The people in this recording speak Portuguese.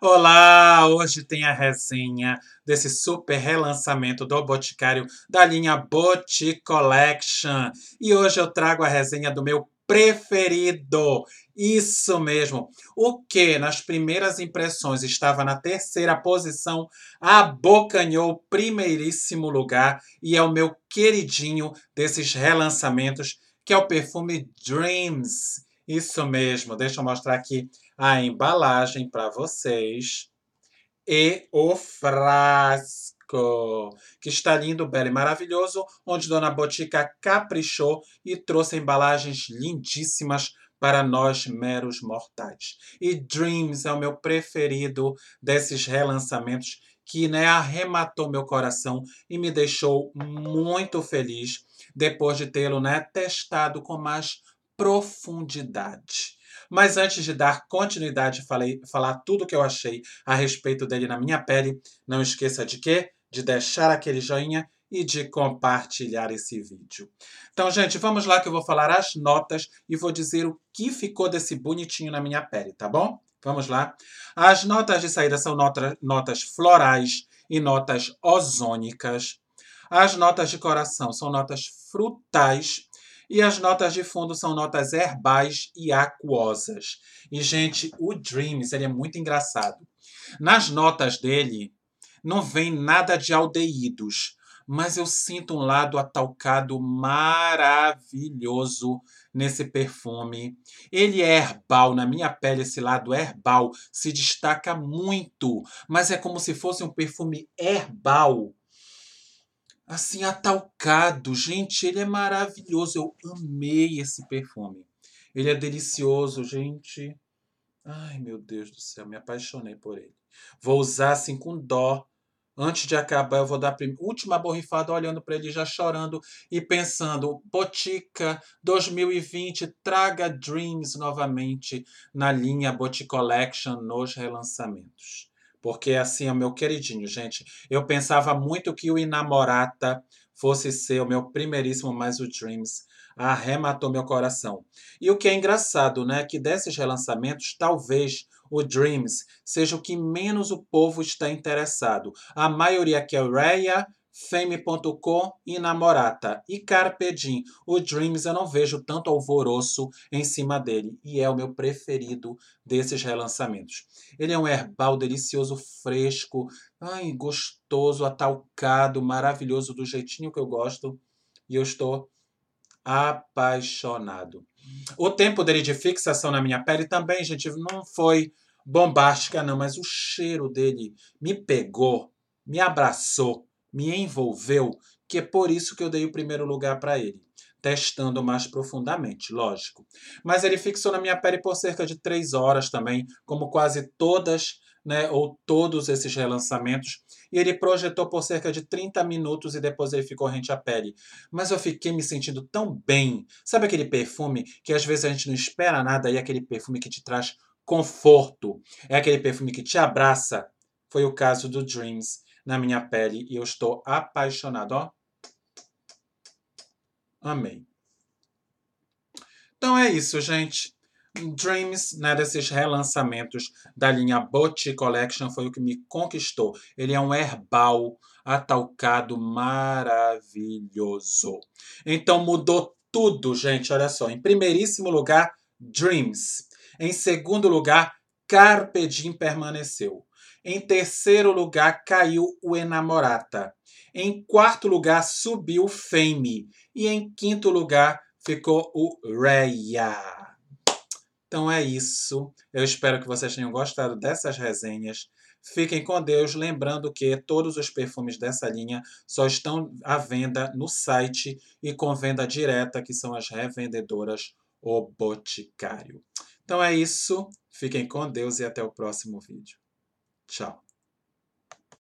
Olá! Hoje tem a resenha desse super relançamento do Boticário da linha Boti Collection. E hoje eu trago a resenha do meu preferido. Isso mesmo. O que nas primeiras impressões estava na terceira posição, abocanhou o primeiríssimo lugar e é o meu queridinho desses relançamentos, que é o perfume Dreams. Isso mesmo. Deixa eu mostrar aqui a embalagem para vocês e o frasco, que está lindo, belo e maravilhoso, onde Dona Botica caprichou e trouxe embalagens lindíssimas para nós meros mortais. E Dreams é o meu preferido desses relançamentos que né, arrematou meu coração e me deixou muito feliz depois de tê-lo né, testado com mais profundidade. Mas antes de dar continuidade e falar tudo o que eu achei a respeito dele na minha pele, não esqueça de quê? De deixar aquele joinha e de compartilhar esse vídeo. Então, gente, vamos lá que eu vou falar as notas e vou dizer o que ficou desse bonitinho na minha pele, tá bom? Vamos lá. As notas de saída são notas, notas florais e notas ozônicas. As notas de coração são notas frutais e as notas de fundo são notas herbais e aquosas. E, gente, o Dreams ele é muito engraçado. Nas notas dele, não vem nada de aldeídos, mas eu sinto um lado atalcado maravilhoso nesse perfume. Ele é herbal, na minha pele esse lado herbal se destaca muito, mas é como se fosse um perfume herbal assim atalcado. Gente, ele é maravilhoso. Eu amei esse perfume. Ele é delicioso, gente. Ai, meu Deus do céu, me apaixonei por ele. Vou usar assim com dó. Antes de acabar, eu vou dar a última borrifada olhando para ele já chorando e pensando: Botica 2020 traga Dreams novamente na linha Boti Collection nos relançamentos. Porque, assim, o meu queridinho, gente, eu pensava muito que o Inamorata fosse ser o meu primeiríssimo, mas o Dreams arrematou meu coração. E o que é engraçado, né, que desses relançamentos, talvez o Dreams seja o que menos o povo está interessado. A maioria quer é Raya, Fame.com e Namorata. E Carpedim. O Dreams eu não vejo tanto alvoroço em cima dele. E é o meu preferido desses relançamentos. Ele é um herbal delicioso, fresco, ai, gostoso, atalcado, maravilhoso, do jeitinho que eu gosto. E eu estou apaixonado. O tempo dele de fixação na minha pele também, gente, não foi bombástica, não, mas o cheiro dele me pegou, me abraçou me envolveu, que é por isso que eu dei o primeiro lugar para ele, testando mais profundamente, lógico. Mas ele fixou na minha pele por cerca de três horas também, como quase todas, né, ou todos esses relançamentos, e ele projetou por cerca de 30 minutos e depois ele ficou rente à pele. Mas eu fiquei me sentindo tão bem. Sabe aquele perfume que às vezes a gente não espera nada e é aquele perfume que te traz conforto, é aquele perfume que te abraça. Foi o caso do Dreams na minha pele e eu estou apaixonado, ó. Amei. Então é isso, gente. Dreams, né, desses relançamentos da linha Botti Collection foi o que me conquistou. Ele é um herbal atalcado maravilhoso. Então mudou tudo, gente, olha só. Em primeiríssimo lugar, Dreams. Em segundo lugar, Carpe Diem permaneceu. Em terceiro lugar, caiu o Enamorata. Em quarto lugar, subiu o Fame. E em quinto lugar, ficou o Reia. Então é isso. Eu espero que vocês tenham gostado dessas resenhas. Fiquem com Deus, lembrando que todos os perfumes dessa linha só estão à venda no site e com venda direta, que são as revendedoras O Boticário. Então é isso, fiquem com Deus e até o próximo vídeo. Tchau.